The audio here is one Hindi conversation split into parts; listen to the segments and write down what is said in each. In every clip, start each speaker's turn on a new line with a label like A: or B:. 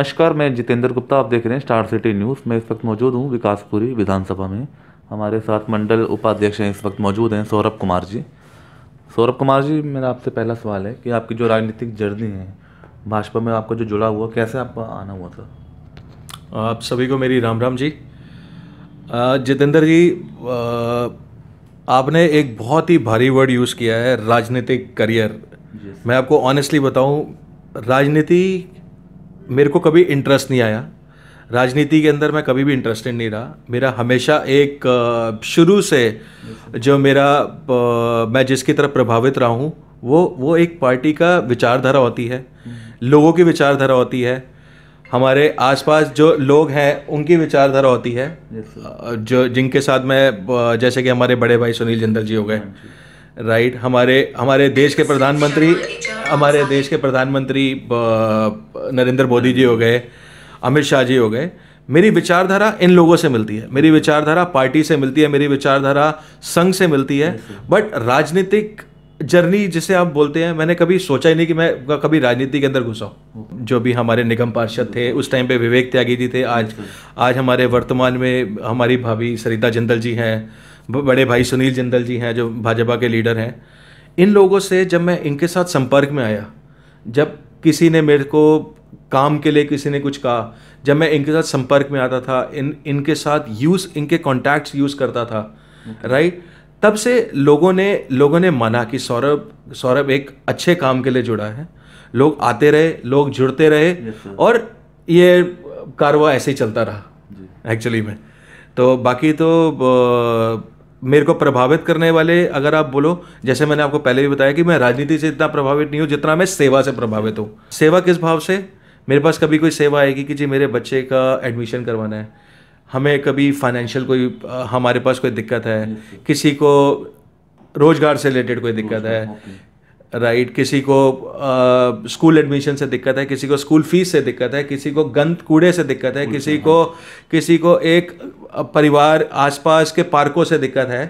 A: नमस्कार मैं जितेंद्र गुप्ता आप देख रहे हैं स्टार सिटी न्यूज़ मैं इस वक्त मौजूद हूँ विकासपुरी विधानसभा में हमारे साथ मंडल उपाध्यक्ष हैं इस वक्त मौजूद हैं सौरभ कुमार जी सौरभ कुमार जी मेरा आपसे पहला सवाल है कि आपकी जो राजनीतिक जर्नी है भाजपा में आपका जो जुड़ा हुआ कैसे आपका आना हुआ था आप सभी को मेरी राम
B: राम जी जितेंद्र जी आपने एक बहुत ही भारी वर्ड यूज़ किया है राजनीतिक करियर मैं आपको ऑनेस्टली बताऊं राजनीति मेरे को कभी इंटरेस्ट नहीं आया राजनीति के अंदर मैं कभी भी इंटरेस्टेड नहीं रहा मेरा हमेशा एक शुरू से जो मेरा मैं जिसकी तरफ प्रभावित रहा हूँ वो वो एक पार्टी का विचारधारा होती है लोगों की विचारधारा होती है हमारे आसपास जो लोग हैं उनकी विचारधारा होती है जो जिनके साथ मैं जैसे कि हमारे बड़े भाई सुनील जिंदल जी हो गए राइट हाँ हमारे हमारे देश के प्रधानमंत्री हमारे देश के प्रधानमंत्री नरेंद्र मोदी जी हो गए अमित शाह जी हो गए मेरी विचारधारा इन लोगों से मिलती है मेरी विचारधारा पार्टी से मिलती है मेरी विचारधारा संघ से मिलती है बट राजनीतिक जर्नी जिसे आप बोलते हैं मैंने कभी सोचा ही नहीं कि मैं कभी राजनीति के अंदर घुसा जो भी हमारे निगम पार्षद थे उस टाइम पे विवेक त्यागी जी थे आज आज हमारे वर्तमान में हमारी भाभी सरिता जिंदल जी हैं बड़े भाई सुनील जिंदल जी हैं जो भाजपा के लीडर हैं इन लोगों से जब मैं इनके साथ संपर्क में आया जब किसी ने मेरे को काम के लिए किसी ने कुछ कहा जब मैं इनके साथ संपर्क में आता था इन इनके साथ यूज़ इनके कॉन्टैक्ट्स यूज़ करता था राइट right? तब से लोगों ने लोगों ने माना कि सौरभ सौरभ एक अच्छे काम के लिए जुड़ा है लोग आते रहे लोग जुड़ते रहे और ये कारवा ऐसे ही चलता रहा एक्चुअली में तो बाकी तो मेरे को प्रभावित करने वाले अगर आप बोलो जैसे मैंने आपको पहले भी बताया कि मैं राजनीति से इतना प्रभावित नहीं हूँ जितना मैं सेवा से प्रभावित हूँ सेवा किस भाव से मेरे पास कभी कोई सेवा आएगी कि जी मेरे बच्चे का एडमिशन करवाना है हमें कभी फाइनेंशियल कोई हमारे पास कोई दिक्कत है किसी को रोज़गार से रिलेटेड कोई दिक्कत है राइट right, किसी को स्कूल एडमिशन से दिक्कत है किसी को स्कूल फीस से दिक्कत है किसी को गंद कूड़े से दिक्कत है किसी को किसी को एक परिवार आसपास के पार्कों से दिक्कत है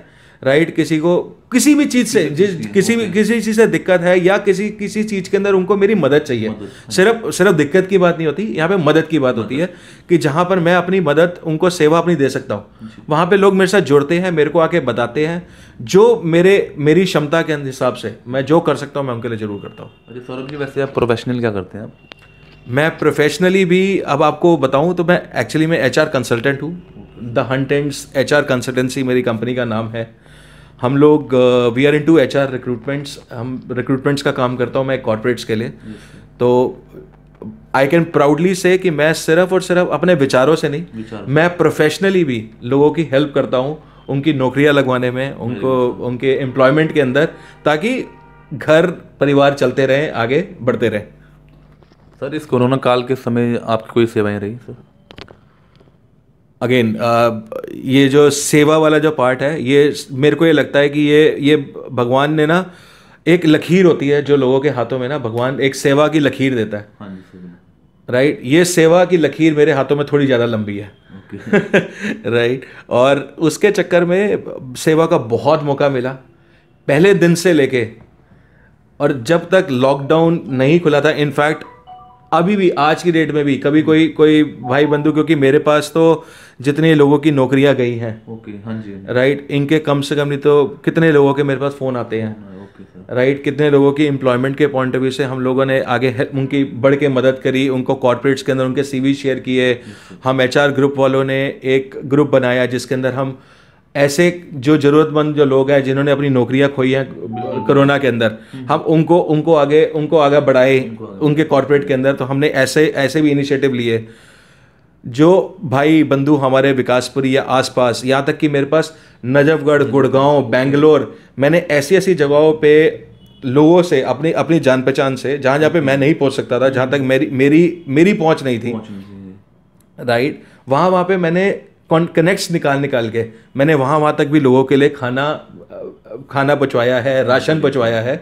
B: राइट किसी को किसी भी चीज से जिस किसी भी किसी चीज से दिक्कत है या किसी किसी चीज के अंदर उनको मेरी मदद चाहिए हाँ। सिर्फ सिर्फ दिक्कत की बात नहीं होती यहाँ पे मदद की बात होती है कि जहाँ पर मैं अपनी मदद उनको सेवा अपनी दे सकता हूँ वहाँ पे लोग मेरे साथ जुड़ते हैं मेरे को आके बताते हैं जो मेरे मेरी क्षमता के हिसाब से मैं जो कर सकता हूँ मैं उनके लिए जरूर करता हूँ अरे अच्छा, सौरभ जी वैसे आप प्रोफेशनल क्या करते हैं आप मैं प्रोफेशनली भी अब आपको बताऊं तो मैं एक्चुअली मैं एच आर कंसल्टेंट हूँ the hunt ends H R consultancy मेरी कंपनी का नाम है हम लोग we are into H R recruitments हम रिक्रूटमेंट्स का काम करता हूँ मैं कॉरपोरेट्स के लिए तो आई कैन प्राउडली से कि मैं सिर्फ और सिर्फ अपने विचारों से नहीं मैं प्रोफेशनली भी लोगों की हेल्प करता हूँ उनकी नौकरियाँ लगवाने में उनको उनके एम्प्लॉयमेंट के अंदर ताकि घर परिवार चलते रहें आगे बढ़ते रहें सर इस कोरोना काल के समय आपकी कोई सेवाएं रही सर अगेन uh, ये जो सेवा वाला जो पार्ट है ये मेरे को ये लगता है कि ये ये भगवान ने ना एक लकीर होती है जो लोगों के हाथों में ना भगवान एक सेवा की लकीर देता है
A: राइट
B: हाँ right? ये सेवा की लकीर मेरे हाथों में थोड़ी ज़्यादा लंबी है राइट right? और उसके चक्कर में सेवा का बहुत मौका मिला पहले दिन से लेके और जब तक लॉकडाउन नहीं खुला था इनफैक्ट अभी भी आज की डेट में भी कभी कोई कोई भाई बंधु क्योंकि मेरे पास तो जितने लोगों की नौकरियां गई हैं
A: ओके हाँ जी
B: राइट हाँ इनके कम से कम नहीं तो कितने लोगों के मेरे पास फ़ोन आते हैं राइट हाँ, कितने लोगों की एम्प्लॉयमेंट के पॉइंट ऑफ व्यू से हम लोगों ने आगे उनकी बढ़ के मदद करी उनको कॉर्पोरेट्स के अंदर उनके सीवी शेयर किए हम एचआर ग्रुप वालों ने एक ग्रुप बनाया जिसके अंदर हम ऐसे जो ज़रूरतमंद जो लोग हैं जिन्होंने अपनी नौकरियां खोई हैं कोरोना के अंदर हम उनको उनको आगे उनको आगे बढ़ाए उनके कॉरपोरेट के अंदर तो हमने ऐसे ऐसे भी इनिशिएटिव लिए जो भाई बंधु हमारे विकासपुरी या आसपास यहाँ तक कि मेरे पास नजफगढ़ गुड़गांव बेंगलोर मैंने ऐसी ऐसी जगहों पे लोगों से अपनी अपनी जान पहचान से जहाँ जहाँ पे मैं नहीं पहुँच सकता था जहाँ तक मेरी मेरी मेरी पहुँच नहीं थी राइट वहाँ वहाँ पे मैंने कनेक्ट्स निकाल निकाल के मैंने वहाँ वहाँ तक भी लोगों के लिए खाना खाना बचवाया है राशन पहुँचवाया है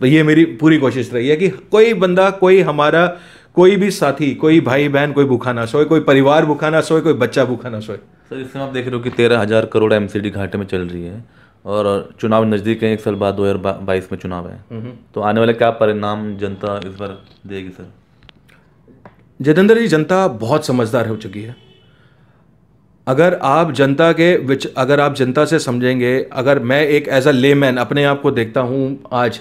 B: तो ये मेरी पूरी कोशिश रही है कि कोई बंदा कोई हमारा कोई भी साथी कोई भाई बहन कोई भूखा ना सोए कोई परिवार भूखा ना सोए कोई बच्चा भूखा ना सोए
A: सर इसमें आप देख रहे हो कि तेरह हज़ार करोड़ एम घाटे में चल रही है और चुनाव नज़दीक है एक साल बाद दो हज़ार बाईस में चुनाव है हम्म। तो आने वाले क्या परिणाम जनता इस बार देगी सर
B: जतेंद्र जी जनता बहुत समझदार हो चुकी है अगर आप जनता के विच अगर आप जनता से समझेंगे अगर मैं एक एज अ लेमैन अपने आप को देखता हूँ आज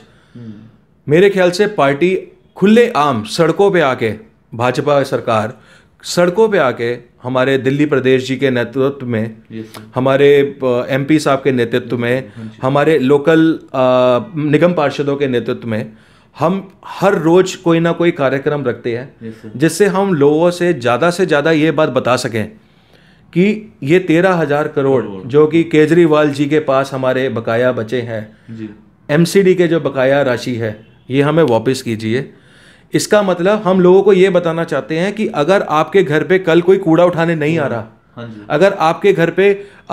B: मेरे ख्याल से पार्टी खुले आम सड़कों पे आके भाजपा सरकार सड़कों पे आके हमारे दिल्ली प्रदेश जी के नेतृत्व में हमारे एमपी साहब के नेतृत्व में हाँ हमारे लोकल निगम पार्षदों के नेतृत्व में हम हर रोज कोई ना कोई कार्यक्रम रखते हैं जिससे हम लोगों से ज़्यादा से ज़्यादा ये बात बता सकें कि ये तेरह हजार करोड़ जो कि केजरीवाल जी के पास हमारे बकाया बचे हैं एम के जो बकाया राशि है ये हमें वापस कीजिए इसका मतलब हम लोगों को ये बताना चाहते हैं कि अगर आपके घर पे कल कोई कूड़ा उठाने नहीं आ रहा हाँ अगर आपके घर पे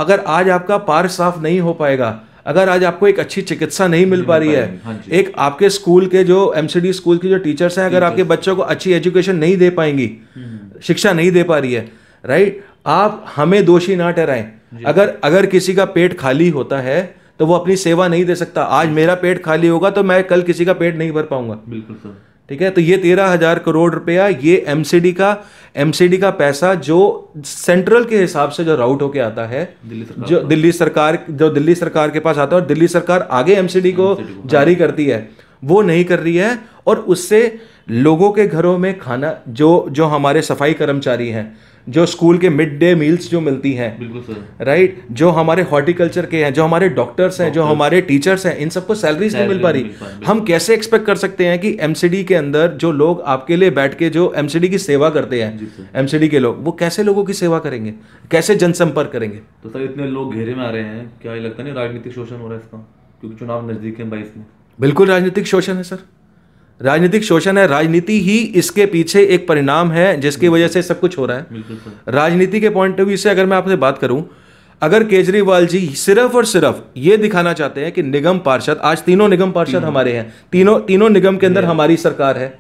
B: अगर आज आपका पार्क साफ नहीं हो पाएगा अगर आज आपको एक अच्छी चिकित्सा नहीं मिल पा रही है हाँ एक आपके स्कूल के जो एमसीडी स्कूल के जो टीचर्स हैं अगर आपके बच्चों को अच्छी एजुकेशन नहीं दे पाएंगी हम्म। शिक्षा नहीं दे पा रही है राइट आप हमें दोषी ना ठहराएं अगर अगर किसी का पेट खाली होता है तो वो अपनी सेवा नहीं दे सकता आज मेरा पेट खाली होगा तो मैं कल किसी का पेट नहीं भर पाऊंगा बिल्कुल सर ठीक है तो ये तेरह हजार करोड़ रुपया ये एमसीडी का एमसीडी का पैसा जो सेंट्रल के हिसाब से जो राउट होके आता है जो दिल्ली सरकार जो दिल्ली सरकार के पास आता है और दिल्ली सरकार आगे एमसीडी को जारी करती है वो नहीं कर रही है और उससे लोगों के घरों में खाना जो जो हमारे सफाई कर्मचारी हैं जो स्कूल के मिड डे मील्स जो मिलती हैं राइट right? जो हमारे हॉर्टिकल्चर के हैं जो हमारे डॉक्टर्स हैं जो हमारे टीचर्स हैं इन सबको सैलरीज नहीं मिल पा रही हम कैसे एक्सपेक्ट कर सकते हैं कि एम के अंदर जो लोग आपके लिए बैठ के जो एम की सेवा करते हैं एमसीडी के लोग वो कैसे लोगों की सेवा करेंगे कैसे
A: जनसंपर्क करेंगे तो सर इतने लोग घेरे में आ रहे हैं क्या लगता नहीं राजनीतिक शोषण हो रहा है इसका क्योंकि चुनाव नजदीक है बाईस में
B: बिल्कुल राजनीतिक शोषण है सर राजनीतिक शोषण है राजनीति ही इसके पीछे एक परिणाम है जिसकी वजह से सब कुछ हो रहा है राजनीति के पॉइंट ऑफ व्यू से अगर मैं आपसे बात करूं अगर केजरीवाल जी सिर्फ और सिर्फ ये दिखाना चाहते हैं कि निगम पार्षद आज तीनों निगम पार्षद हमारे हैं तीनों तीनों निगम के अंदर हमारी सरकार है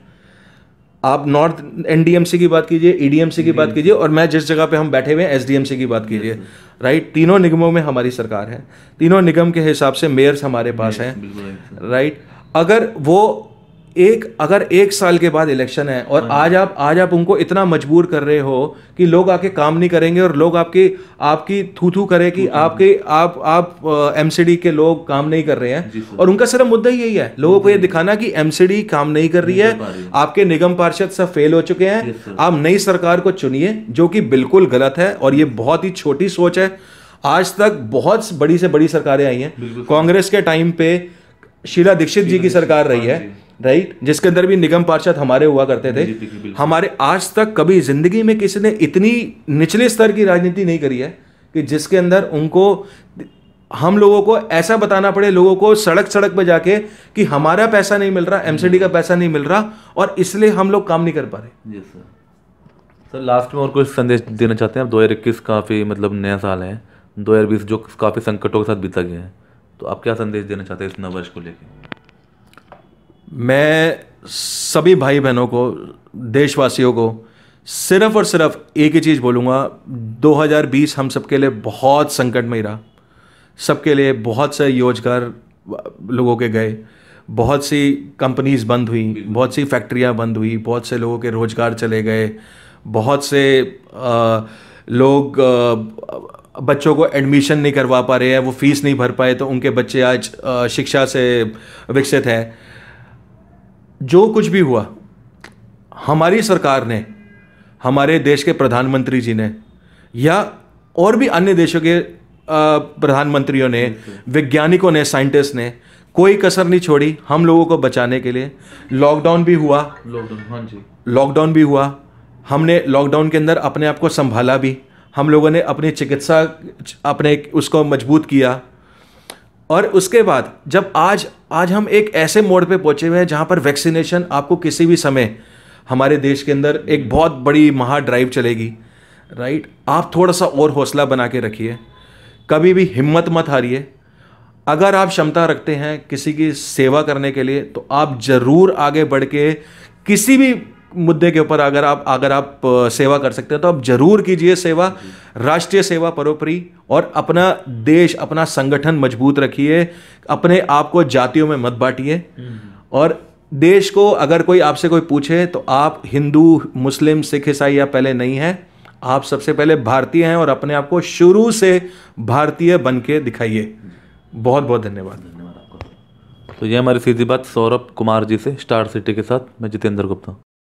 B: आप नॉर्थ एनडीएमसी की बात कीजिए ईडीएमसी की बात कीजिए और मैं जिस जगह पे हम बैठे हुए हैं एसडीएमसी की बात कीजिए राइट तीनों निगमों में हमारी सरकार है तीनों निगम के हिसाब से मेयर्स हमारे पास हैं राइट अगर वो एक अगर एक साल के बाद इलेक्शन है और आज आप आज आप उनको इतना मजबूर कर रहे हो कि लोग आके काम नहीं करेंगे और लोग आपकी आपकी थू थू करे कि आपके आप आप एमसीडी के लोग काम नहीं कर रहे हैं और उनका सिर्फ मुद्दा ही यही है लोगों को ये दिखाना कि एमसीडी काम नहीं कर रही है आपके निगम पार्षद सब फेल हो चुके हैं आप नई सरकार को चुनिए जो कि बिल्कुल गलत है और ये बहुत ही छोटी सोच है आज तक बहुत बड़ी से बड़ी सरकारें आई हैं कांग्रेस के टाइम पे शीला दीक्षित जी की सरकार रही हाँ है राइट जिसके अंदर भी निगम पार्षद हमारे हुआ करते थे हमारे आज तक कभी जिंदगी में किसी ने इतनी निचले स्तर की राजनीति नहीं करी है कि जिसके अंदर उनको हम लोगों को ऐसा बताना पड़े लोगों को सड़क सड़क पर जाके कि हमारा पैसा नहीं मिल रहा एमसीडी का पैसा नहीं मिल रहा और इसलिए हम लोग काम नहीं कर पा
A: रहे सर सर लास्ट में और कुछ संदेश देना चाहते हैं आप दो हज़ार इक्कीस काफ़ी मतलब नया साल है दो हज़ार बीस जो काफ़ी संकटों के साथ बीता गया है तो आप क्या संदेश देना चाहते हैं इस नव वर्ष को लेकर मैं सभी भाई बहनों को
B: देशवासियों को सिर्फ और सिर्फ एक ही चीज़ बोलूँगा 2020 हम सबके लिए बहुत संकट में रहा सबके लिए बहुत से योजगार लोगों के गए बहुत सी कंपनीज बंद हुई बहुत सी फैक्ट्रियाँ बंद हुई बहुत से लोगों के रोज़गार चले गए बहुत से आ, लोग आ, बच्चों को एडमिशन नहीं करवा पा रहे हैं वो फीस नहीं भर पाए तो उनके बच्चे आज आ, शिक्षा से विकसित हैं जो कुछ भी हुआ हमारी सरकार ने हमारे देश के प्रधानमंत्री जी ने या और भी अन्य देशों के प्रधानमंत्रियों ने वैज्ञानिकों ने साइंटिस्ट ने कोई कसर नहीं छोड़ी हम लोगों को बचाने के लिए लॉकडाउन भी हुआ
A: लॉकडाउन हाँ जी
B: लॉकडाउन भी हुआ हमने लॉकडाउन के अंदर अपने आप को संभाला भी हम लोगों ने अपनी चिकित्सा अपने उसको मजबूत किया और उसके बाद जब आज आज हम एक ऐसे मोड़ पे पहुंचे हुए हैं जहां पर वैक्सीनेशन आपको किसी भी समय हमारे देश के अंदर एक बहुत बड़ी महा ड्राइव चलेगी राइट आप थोड़ा सा और हौसला बना के रखिए कभी भी हिम्मत मत हारिए अगर आप क्षमता रखते हैं किसी की सेवा करने के लिए तो आप ज़रूर आगे बढ़ के किसी भी मुद्दे के ऊपर अगर आप अगर आप सेवा कर सकते हैं तो आप जरूर कीजिए सेवा राष्ट्रीय सेवा परोपरी और अपना देश अपना संगठन मजबूत रखिए अपने आप को जातियों में मत बांटिए हम्म। और देश को अगर कोई आपसे कोई पूछे तो आप हिंदू मुस्लिम सिख ईसाई या पहले नहीं है आप सबसे पहले भारतीय हैं और अपने आप को शुरू से भारतीय बन के दिखाइए बहुत बहुत धन्यवाद धन्यवाद
A: तो ये हमारी सीधी बात सौरभ कुमार जी से स्टार सिटी के साथ मैं जितेंद्र गुप्ता